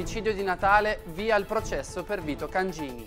omicidio di Natale, via il processo per Vito Cangini.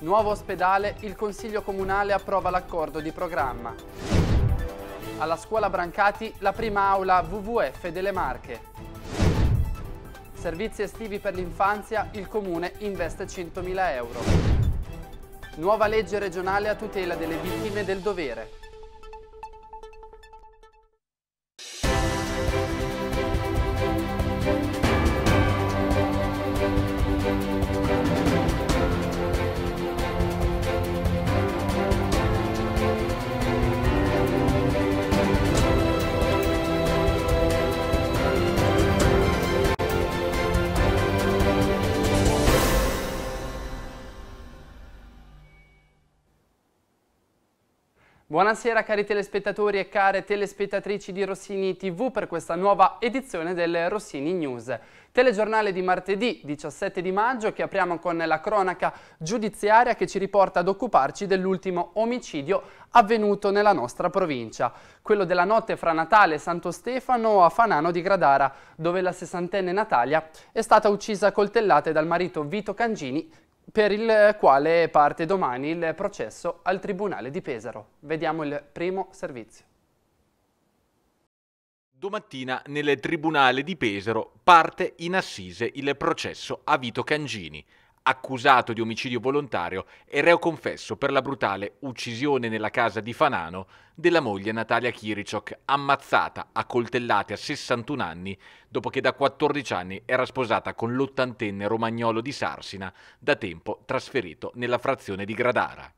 Nuovo ospedale, il Consiglio Comunale approva l'accordo di programma. Alla scuola Brancati, la prima aula WWF delle Marche. Servizi estivi per l'infanzia, il Comune investe 100.000 euro. Nuova legge regionale a tutela delle vittime del dovere. Buonasera cari telespettatori e care telespettatrici di Rossini TV per questa nuova edizione del Rossini News. Telegiornale di martedì 17 di maggio che apriamo con la cronaca giudiziaria che ci riporta ad occuparci dell'ultimo omicidio avvenuto nella nostra provincia, quello della notte fra Natale e Santo Stefano a Fanano di Gradara, dove la sessantenne Natalia è stata uccisa a coltellate dal marito Vito Cangini per il quale parte domani il processo al Tribunale di Pesaro. Vediamo il primo servizio. Domattina nel Tribunale di Pesaro parte in assise il processo a Vito Cangini accusato di omicidio volontario e reo confesso per la brutale uccisione nella casa di Fanano della moglie Natalia Kiricok, ammazzata a coltellate a 61 anni dopo che da 14 anni era sposata con l'ottantenne romagnolo di Sarsina, da tempo trasferito nella frazione di Gradara.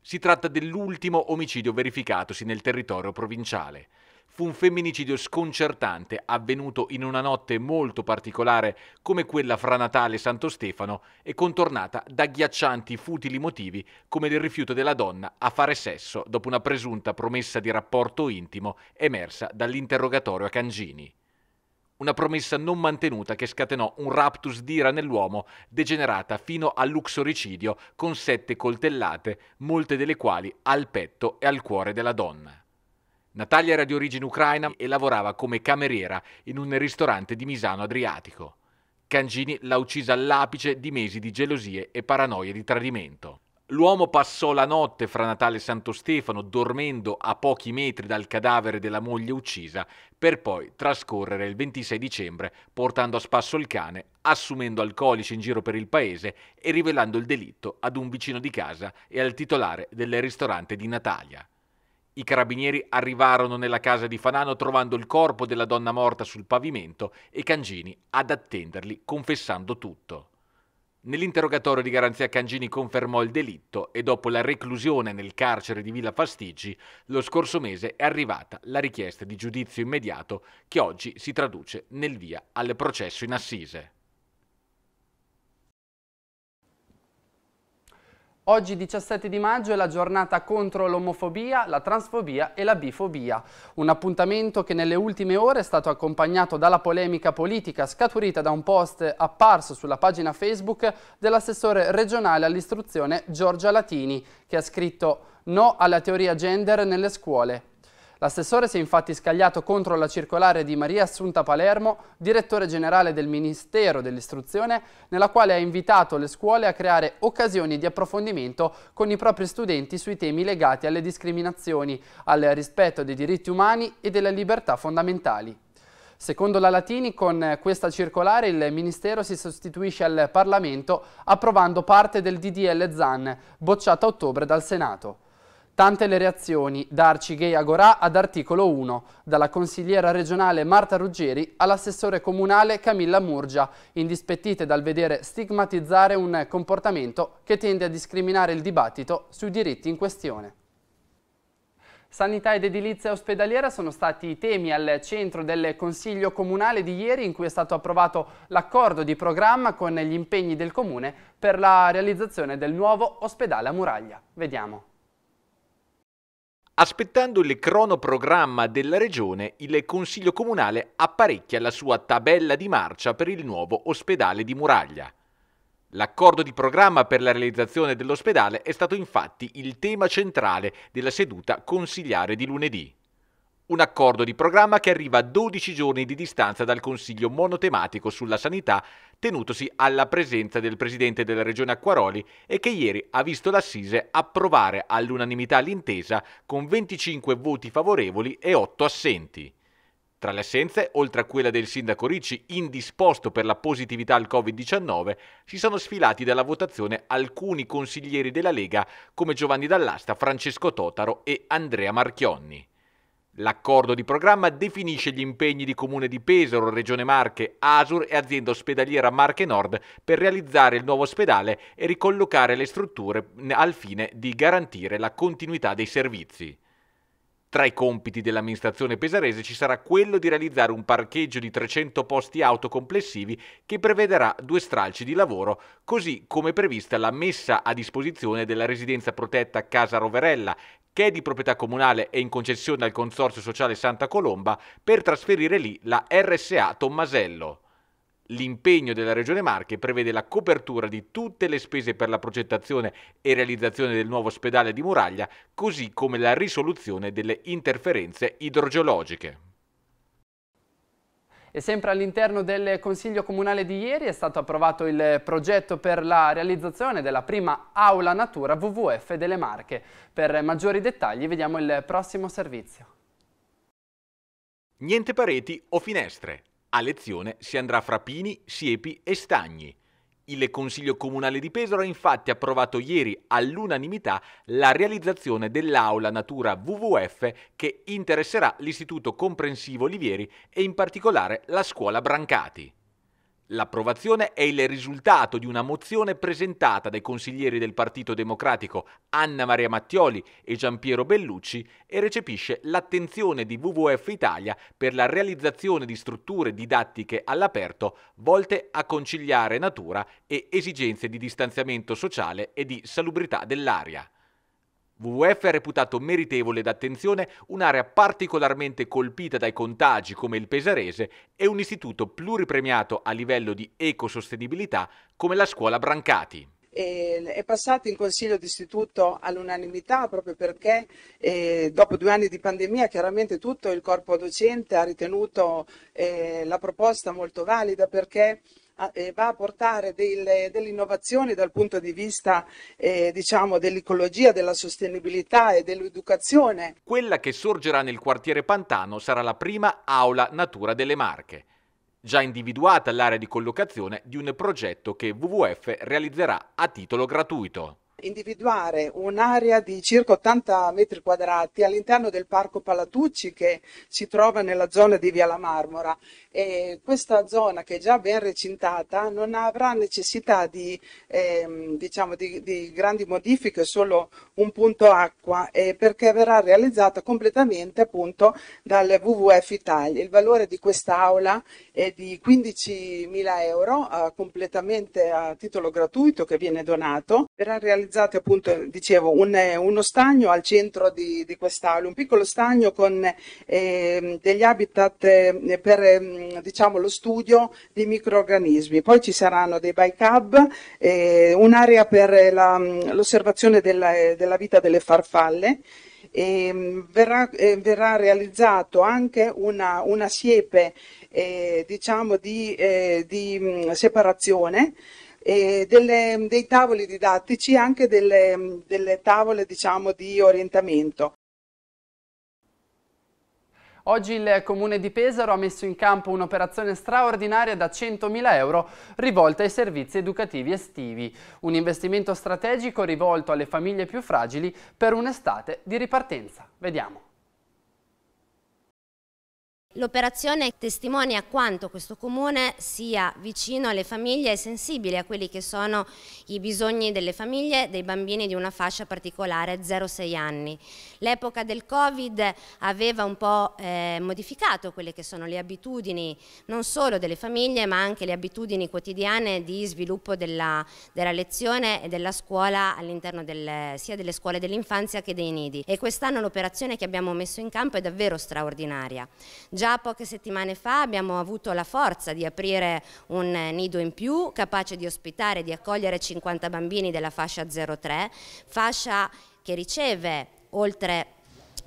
Si tratta dell'ultimo omicidio verificatosi nel territorio provinciale fu un femminicidio sconcertante avvenuto in una notte molto particolare come quella fra Natale e Santo Stefano e contornata da ghiaccianti futili motivi come il rifiuto della donna a fare sesso dopo una presunta promessa di rapporto intimo emersa dall'interrogatorio a Cangini. Una promessa non mantenuta che scatenò un raptus d'ira nell'uomo degenerata fino all'uxoricidio con sette coltellate, molte delle quali al petto e al cuore della donna. Natalia era di origine ucraina e lavorava come cameriera in un ristorante di Misano Adriatico. Cangini l'ha uccisa all'apice di mesi di gelosie e paranoie di tradimento. L'uomo passò la notte fra Natale e Santo Stefano dormendo a pochi metri dal cadavere della moglie uccisa per poi trascorrere il 26 dicembre portando a spasso il cane, assumendo alcolici in giro per il paese e rivelando il delitto ad un vicino di casa e al titolare del ristorante di Natalia. I carabinieri arrivarono nella casa di Fanano trovando il corpo della donna morta sul pavimento e Cangini ad attenderli confessando tutto. Nell'interrogatorio di garanzia Cangini confermò il delitto e dopo la reclusione nel carcere di Villa Pasticci, lo scorso mese è arrivata la richiesta di giudizio immediato che oggi si traduce nel via al processo in assise. Oggi 17 di maggio è la giornata contro l'omofobia, la transfobia e la bifobia, un appuntamento che nelle ultime ore è stato accompagnato dalla polemica politica scaturita da un post apparso sulla pagina Facebook dell'assessore regionale all'istruzione Giorgia Latini, che ha scritto No alla teoria gender nelle scuole, L'assessore si è infatti scagliato contro la circolare di Maria Assunta Palermo, direttore generale del Ministero dell'Istruzione, nella quale ha invitato le scuole a creare occasioni di approfondimento con i propri studenti sui temi legati alle discriminazioni, al rispetto dei diritti umani e delle libertà fondamentali. Secondo la Latini, con questa circolare il Ministero si sostituisce al Parlamento approvando parte del DDL ZAN, bocciato a ottobre dal Senato. Tante le reazioni da Arcighei Agorà ad articolo 1, dalla consigliera regionale Marta Ruggeri all'assessore comunale Camilla Murgia, indispettite dal vedere stigmatizzare un comportamento che tende a discriminare il dibattito sui diritti in questione. Sanità ed edilizia ospedaliera sono stati i temi al centro del Consiglio Comunale di ieri in cui è stato approvato l'accordo di programma con gli impegni del Comune per la realizzazione del nuovo ospedale a Muraglia. Vediamo. Aspettando il cronoprogramma della regione, il Consiglio Comunale apparecchia la sua tabella di marcia per il nuovo ospedale di Muraglia. L'accordo di programma per la realizzazione dell'ospedale è stato infatti il tema centrale della seduta consigliare di lunedì un accordo di programma che arriva a 12 giorni di distanza dal Consiglio monotematico sulla sanità tenutosi alla presenza del presidente della regione Acquaroli e che ieri ha visto l'Assise approvare all'unanimità l'intesa con 25 voti favorevoli e 8 assenti. Tra le assenze, oltre a quella del sindaco Ricci, indisposto per la positività al Covid-19, si sono sfilati dalla votazione alcuni consiglieri della Lega come Giovanni Dall'Asta, Francesco Totaro e Andrea Marchionni. L'accordo di programma definisce gli impegni di Comune di Pesaro, Regione Marche, Asur e azienda ospedaliera Marche Nord per realizzare il nuovo ospedale e ricollocare le strutture al fine di garantire la continuità dei servizi. Tra i compiti dell'amministrazione pesarese ci sarà quello di realizzare un parcheggio di 300 posti auto complessivi che prevederà due stralci di lavoro, così come prevista la messa a disposizione della residenza protetta Casa Roverella che è di proprietà comunale e in concessione al Consorzio Sociale Santa Colomba, per trasferire lì la RSA Tommasello. L'impegno della Regione Marche prevede la copertura di tutte le spese per la progettazione e realizzazione del nuovo ospedale di Muraglia, così come la risoluzione delle interferenze idrogeologiche. E sempre all'interno del Consiglio Comunale di ieri è stato approvato il progetto per la realizzazione della prima aula natura WWF delle Marche. Per maggiori dettagli vediamo il prossimo servizio. Niente pareti o finestre. A lezione si andrà fra pini, siepi e stagni. Il Consiglio Comunale di Pesaro ha infatti approvato ieri all'unanimità la realizzazione dell'aula natura WWF che interesserà l'Istituto Comprensivo Olivieri e in particolare la scuola Brancati. L'approvazione è il risultato di una mozione presentata dai consiglieri del Partito Democratico Anna Maria Mattioli e Giampiero Bellucci e recepisce l'attenzione di WWF Italia per la realizzazione di strutture didattiche all'aperto volte a conciliare natura e esigenze di distanziamento sociale e di salubrità dell'aria. WWF ha reputato meritevole d'attenzione un'area particolarmente colpita dai contagi come il Pesarese e un istituto pluripremiato a livello di ecosostenibilità come la scuola Brancati. è passato in consiglio d'istituto all'unanimità proprio perché eh, dopo due anni di pandemia chiaramente tutto il corpo docente ha ritenuto eh, la proposta molto valida perché eh, va a portare delle, delle, innovazioni dal punto di vista eh, diciamo, dell'ecologia, della sostenibilità e dell'educazione. Quella che sorgerà nel quartiere Pantano sarà la prima aula natura delle Marche, già individuata l'area di collocazione di un progetto che WWF realizzerà a titolo gratuito individuare un'area di circa 80 metri quadrati all'interno del Parco Palatucci che si trova nella zona di Via la Marmora e questa zona che è già ben recintata non avrà necessità di, ehm, diciamo di, di grandi modifiche, solo un punto acqua eh, perché verrà realizzata completamente appunto dal WWF Italia. Il valore di quest'aula è di 15.000 euro eh, completamente a titolo gratuito che viene donato. Verrà realizzata realizzato appunto, dicevo, un, uno stagno al centro di, di quest'aula, un piccolo stagno con eh, degli habitat eh, per ehm, diciamo, lo studio di microorganismi. Poi ci saranno dei bike hub, eh, un'area per l'osservazione della, della vita delle farfalle. E ehm, verrà, eh, verrà, realizzato anche una, una siepe eh, diciamo di, eh, di separazione e delle, dei tavoli didattici, e anche delle, delle tavole diciamo, di orientamento. Oggi il Comune di Pesaro ha messo in campo un'operazione straordinaria da 100.000 euro rivolta ai servizi educativi estivi, un investimento strategico rivolto alle famiglie più fragili per un'estate di ripartenza. Vediamo. L'operazione testimonia quanto questo comune sia vicino alle famiglie e sensibile a quelli che sono i bisogni delle famiglie, dei bambini di una fascia particolare, 0-6 anni. L'epoca del Covid aveva un po' eh, modificato quelle che sono le abitudini non solo delle famiglie ma anche le abitudini quotidiane di sviluppo della, della lezione e della scuola all'interno del, sia delle scuole dell'infanzia che dei nidi. E quest'anno l'operazione che abbiamo messo in campo è davvero straordinaria. Già poche settimane fa abbiamo avuto la forza di aprire un nido in più capace di ospitare e di accogliere 50 bambini della fascia 03, fascia che riceve oltre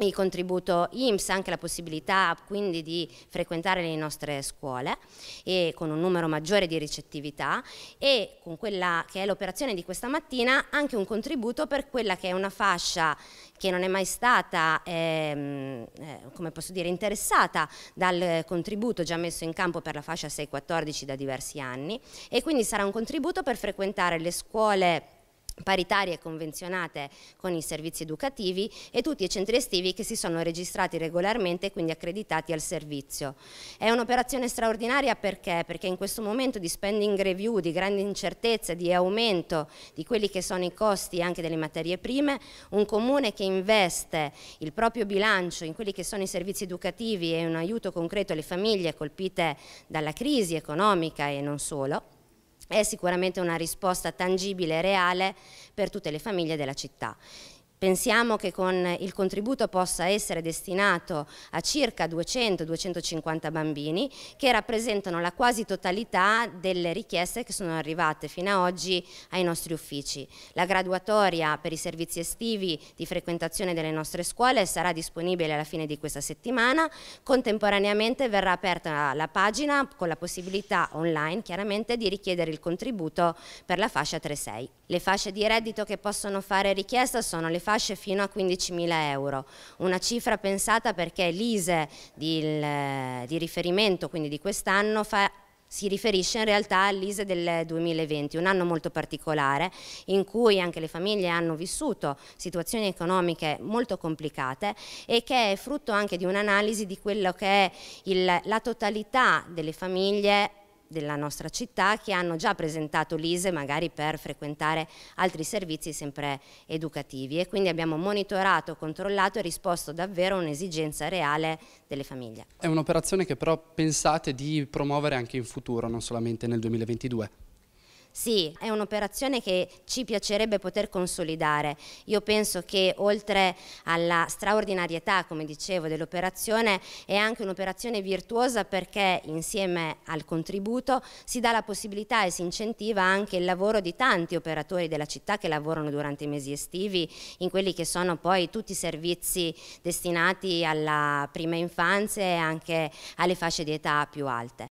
il contributo IMSS, anche la possibilità quindi di frequentare le nostre scuole e con un numero maggiore di ricettività e con quella che è l'operazione di questa mattina anche un contributo per quella che è una fascia che non è mai stata ehm, eh, come posso dire, interessata dal contributo già messo in campo per la fascia 6-14 da diversi anni e quindi sarà un contributo per frequentare le scuole paritarie convenzionate con i servizi educativi e tutti i centri estivi che si sono registrati regolarmente e quindi accreditati al servizio. È un'operazione straordinaria perché? perché? in questo momento di spending review, di grande incertezza, di aumento di quelli che sono i costi anche delle materie prime, un comune che investe il proprio bilancio in quelli che sono i servizi educativi e un aiuto concreto alle famiglie colpite dalla crisi economica e non solo, è sicuramente una risposta tangibile e reale per tutte le famiglie della città. Pensiamo che con il contributo possa essere destinato a circa 200-250 bambini che rappresentano la quasi totalità delle richieste che sono arrivate fino ad oggi ai nostri uffici. La graduatoria per i servizi estivi di frequentazione delle nostre scuole sarà disponibile alla fine di questa settimana, contemporaneamente verrà aperta la pagina con la possibilità online chiaramente di richiedere il contributo per la fascia 3-6. Le fasce di reddito che possono fare richiesta sono le fasce fino a 15.000 euro, una cifra pensata perché l'ISE di, di riferimento, quindi di quest'anno, fa si riferisce in realtà all'ISE del 2020, un anno molto particolare in cui anche le famiglie hanno vissuto situazioni economiche molto complicate e che è frutto anche di un'analisi di quello che è il, la totalità delle famiglie della nostra città che hanno già presentato l'ISE magari per frequentare altri servizi sempre educativi e quindi abbiamo monitorato, controllato e risposto davvero a un'esigenza reale delle famiglie. È un'operazione che però pensate di promuovere anche in futuro, non solamente nel 2022. Sì, è un'operazione che ci piacerebbe poter consolidare. Io penso che oltre alla straordinarietà, come dicevo, dell'operazione, è anche un'operazione virtuosa perché insieme al contributo si dà la possibilità e si incentiva anche il lavoro di tanti operatori della città che lavorano durante i mesi estivi in quelli che sono poi tutti i servizi destinati alla prima infanzia e anche alle fasce di età più alte.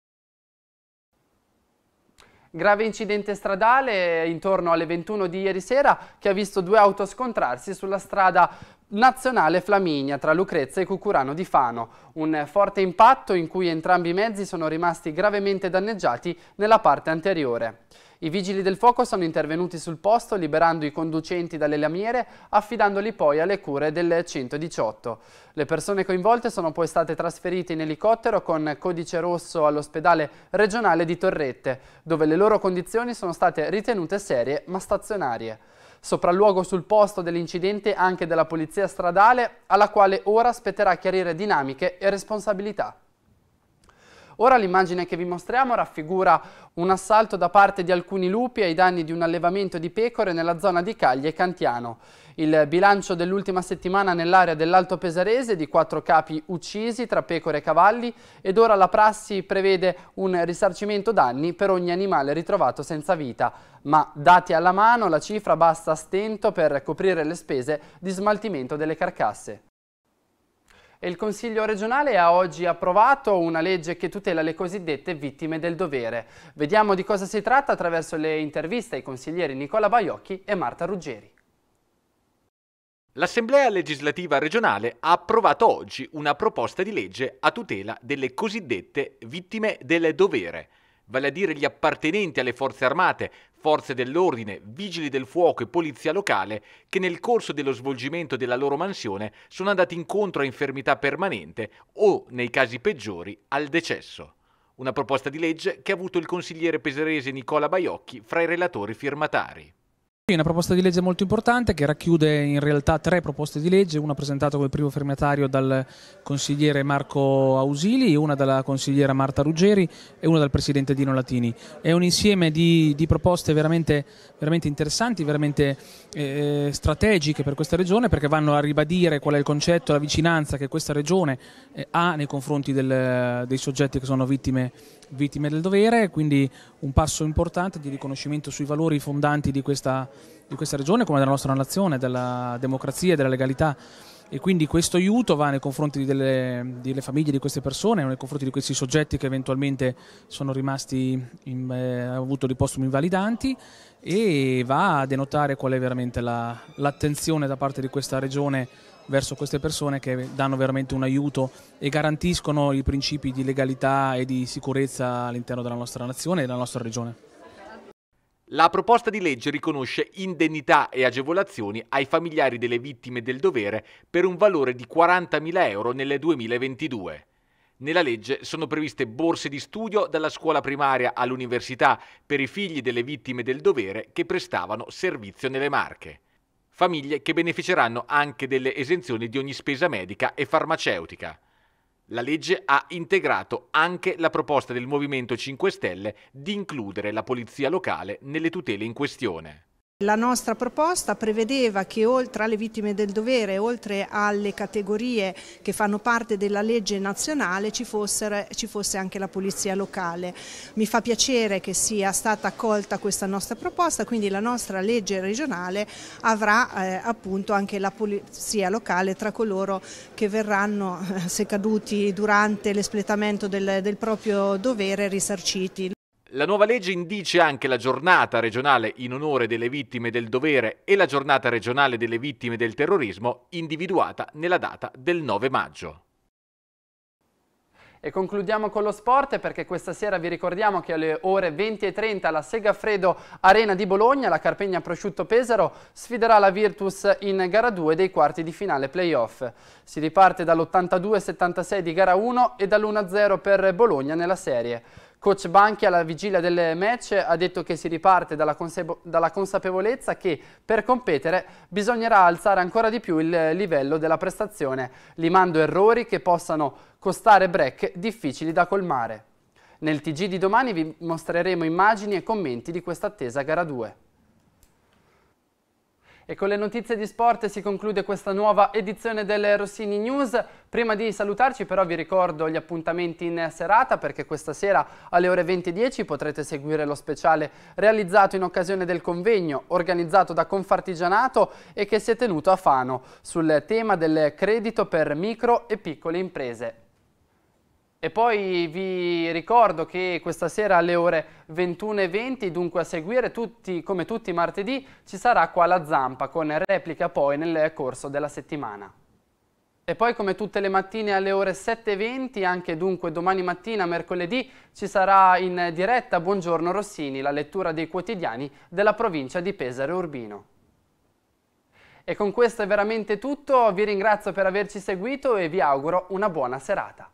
Grave incidente stradale eh, intorno alle 21 di ieri sera che ha visto due auto scontrarsi sulla strada nazionale Flaminia tra Lucrezia e Cucurano di Fano. Un forte impatto in cui entrambi i mezzi sono rimasti gravemente danneggiati nella parte anteriore. I vigili del fuoco sono intervenuti sul posto liberando i conducenti dalle lamiere affidandoli poi alle cure del 118. Le persone coinvolte sono poi state trasferite in elicottero con codice rosso all'ospedale regionale di Torrette dove le loro condizioni sono state ritenute serie ma stazionarie. Sopralluogo sul posto dell'incidente anche della polizia stradale alla quale ora spetterà chiarire dinamiche e responsabilità. Ora l'immagine che vi mostriamo raffigura un assalto da parte di alcuni lupi ai danni di un allevamento di pecore nella zona di Cagli e Cantiano. Il bilancio dell'ultima settimana nell'area dell'Alto Pesarese di quattro capi uccisi tra pecore e cavalli ed ora la prassi prevede un risarcimento danni per ogni animale ritrovato senza vita. Ma dati alla mano la cifra basta a stento per coprire le spese di smaltimento delle carcasse. Il Consiglio regionale ha oggi approvato una legge che tutela le cosiddette vittime del dovere. Vediamo di cosa si tratta attraverso le interviste ai consiglieri Nicola Baiocchi e Marta Ruggeri. L'Assemblea legislativa regionale ha approvato oggi una proposta di legge a tutela delle cosiddette vittime del dovere vale a dire gli appartenenti alle forze armate, forze dell'ordine, vigili del fuoco e polizia locale, che nel corso dello svolgimento della loro mansione sono andati incontro a infermità permanente o, nei casi peggiori, al decesso. Una proposta di legge che ha avuto il consigliere peserese Nicola Baiocchi fra i relatori firmatari una proposta di legge molto importante che racchiude in realtà tre proposte di legge, una presentata come primo firmatario dal consigliere Marco Ausili, una dalla consigliera Marta Ruggeri e una dal presidente Dino Latini. È un insieme di, di proposte veramente, veramente, interessanti, veramente eh, strategiche per questa regione perché vanno a ribadire qual è il concetto, la vicinanza che questa regione eh, ha nei confronti del, dei soggetti che sono vittime, vittime del dovere, quindi un passo importante di riconoscimento sui valori fondanti di questa regione di questa regione come della nostra nazione, della democrazia e della legalità e quindi questo aiuto va nei confronti delle, delle, famiglie di queste persone, nei confronti di questi soggetti che eventualmente sono rimasti, in, eh, hanno avuto dei postumi invalidanti e va a denotare qual è veramente la, l'attenzione da parte di questa regione verso queste persone che danno veramente un aiuto e garantiscono i principi di legalità e di sicurezza all'interno della nostra nazione e della nostra regione. La proposta di legge riconosce indennità e agevolazioni ai familiari delle vittime del dovere per un valore di 40.000 euro nel 2022. Nella legge sono previste borse di studio dalla scuola primaria all'università per i figli delle vittime del dovere che prestavano servizio nelle Marche. Famiglie che beneficeranno anche delle esenzioni di ogni spesa medica e farmaceutica. La legge ha integrato anche la proposta del Movimento 5 Stelle di includere la polizia locale nelle tutele in questione. La nostra proposta prevedeva che oltre alle vittime del dovere, oltre alle categorie che fanno parte della legge nazionale, ci, fossero, ci, fosse anche la polizia locale. Mi fa piacere che sia stata accolta questa nostra proposta, quindi la nostra legge regionale avrà eh, appunto anche la polizia locale tra coloro che verranno, eh, se caduti durante l'espletamento del, del proprio dovere, risarciti. La nuova legge indice anche la giornata regionale in onore delle vittime del dovere e la giornata regionale delle vittime del terrorismo individuata nella data del 9 maggio. E concludiamo con lo sport perché questa sera vi ricordiamo che alle ore 20.30 alla Segafredo Arena di Bologna la Carpegna Prosciutto Pesaro sfiderà la Virtus in gara 2 dei quarti di finale playoff. Si riparte dall'82-76 di gara 1 e dall'1-0 per Bologna nella serie. Coach Banchi alla vigilia del match ha detto che si riparte dalla, dalla, consapevolezza che per competere bisognerà alzare ancora di più il livello della prestazione, limando errori che possano costare break difficili da colmare. Nel TG di domani vi mostreremo immagini e commenti di questa attesa gara 2. E con le notizie di sport si conclude questa nuova edizione delle Rossini News. Prima di salutarci però vi ricordo gli appuntamenti in serata perché questa sera alle ore 20.10 potrete seguire lo speciale realizzato in occasione del convegno organizzato da Confartigianato e che si è tenuto a Fano sul tema del credito per micro e piccole imprese. E poi vi ricordo che questa sera alle ore 21.20, dunque a seguire tutti, come tutti i martedì, ci sarà qua la zampa con replica poi nel corso della settimana. E poi come tutte le mattine alle ore 7.20, anche dunque domani mattina, mercoledì, ci sarà in diretta Buongiorno Rossini, la lettura dei quotidiani della provincia di Pesaro Urbino. E con questo è veramente tutto, vi ringrazio per averci seguito e vi auguro una buona serata.